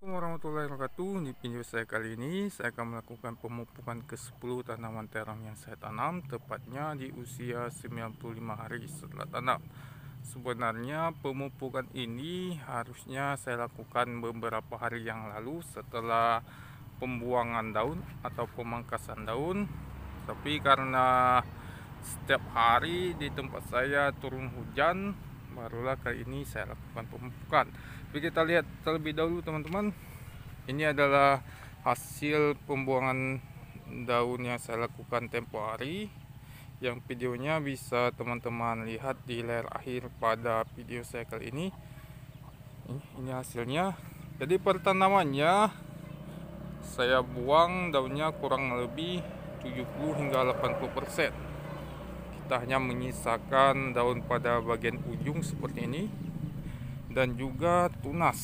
Assalamualaikum warahmatullahi wabarakatuh Di video saya kali ini saya akan melakukan pemupukan ke-10 tanaman terong yang saya tanam Tepatnya di usia 95 hari setelah tanam Sebenarnya pemupukan ini harusnya saya lakukan beberapa hari yang lalu Setelah pembuangan daun atau pemangkasan daun Tapi karena setiap hari di tempat saya turun hujan barulah kali ini saya lakukan pemupukan tapi kita lihat terlebih dahulu teman-teman ini adalah hasil pembuangan daun yang saya lakukan tempo hari yang videonya bisa teman-teman lihat di layar akhir pada video saya kali ini ini hasilnya jadi pertanamannya saya buang daunnya kurang lebih 70 hingga 80 persen kita hanya menyisakan daun pada bagian ujung seperti ini dan juga tunas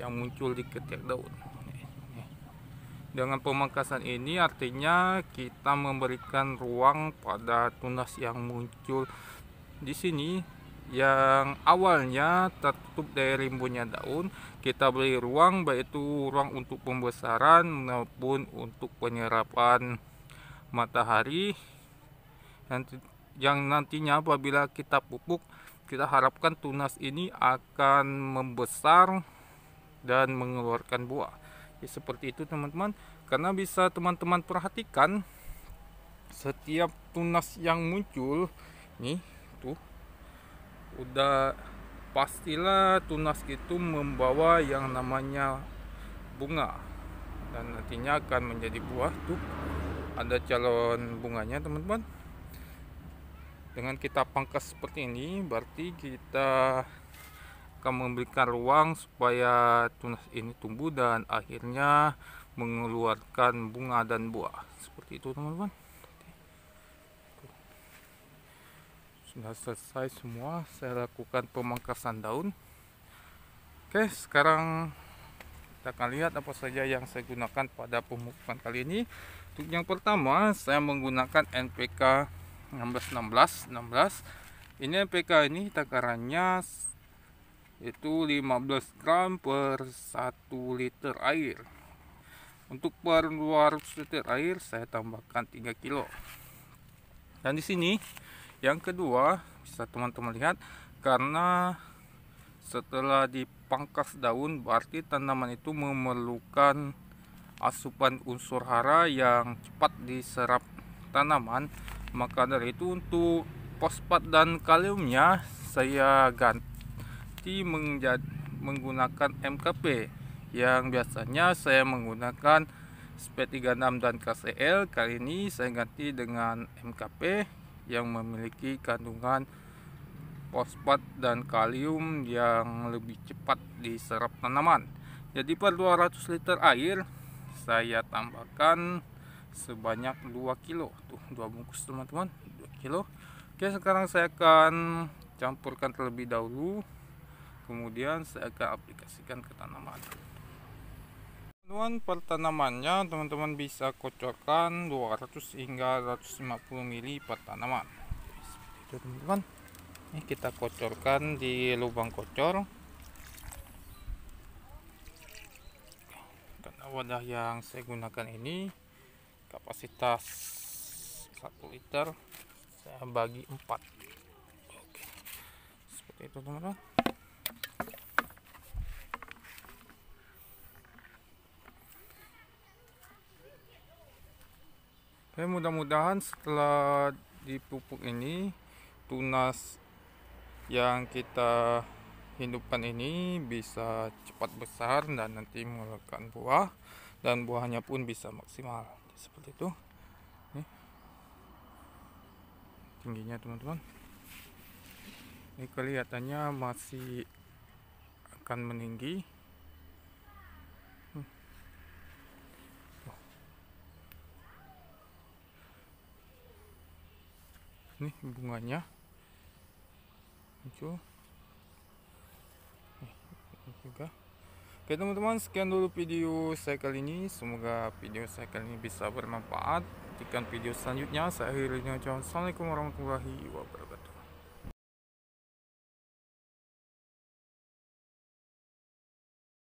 yang muncul di ketiak daun dengan pemangkasan ini artinya kita memberikan ruang pada tunas yang muncul di sini yang awalnya tertutup dari rimbunnya daun kita beri ruang baik itu ruang untuk pembesaran maupun untuk penyerapan matahari dan yang nantinya apabila kita pupuk kita harapkan tunas ini akan membesar dan mengeluarkan buah ya, seperti itu teman-teman karena bisa teman-teman perhatikan setiap tunas yang muncul nih tuh udah pastilah tunas itu membawa yang namanya bunga dan nantinya akan menjadi buah tuh ada calon bunganya teman-teman dengan kita pangkas seperti ini berarti kita akan memberikan ruang supaya tunas ini tumbuh dan akhirnya mengeluarkan bunga dan buah seperti itu teman-teman sudah selesai semua saya lakukan pemangkasan daun oke sekarang kita akan lihat apa saja yang saya gunakan pada pemupukan kali ini untuk yang pertama saya menggunakan NPK 16 16 16 ini PK ini takarannya itu 15 gram per 1 liter air untuk per 200 liter air saya tambahkan 3 kilo dan di sini yang kedua bisa teman-teman lihat karena setelah dipangkas daun berarti tanaman itu memerlukan asupan unsur hara yang cepat diserap tanaman maka dari itu untuk fosfat dan kaliumnya saya ganti menjadi, menggunakan MKP yang biasanya saya menggunakan SP36 dan KCL kali ini saya ganti dengan MKP yang memiliki kandungan fosfat dan kalium yang lebih cepat diserap tanaman jadi per 200 liter air saya tambahkan sebanyak 2 kilo tuh dua bungkus teman-teman 2 kilo oke sekarang saya akan campurkan terlebih dahulu kemudian saya akan aplikasikan ke tanaman teman pertanamannya teman-teman bisa kocorkan 200 hingga 150 mili per teman-teman ini kita kocorkan di lubang kocor karena wadah yang saya gunakan ini kapasitas 1 liter saya bagi 4 oke seperti itu teman-teman Oke mudah-mudahan setelah dipupuk ini tunas yang kita hidupkan ini bisa cepat besar dan nanti melakukan buah dan buahnya pun bisa maksimal seperti itu nih tingginya teman-teman ini kelihatannya masih akan meninggi ini hmm. bunganya muncul nih juga Oke teman-teman sekian dulu video saya kali ini Semoga video saya kali ini bisa bermanfaat Nantikan video selanjutnya Saya akhirnya Assalamualaikum warahmatullahi wabarakatuh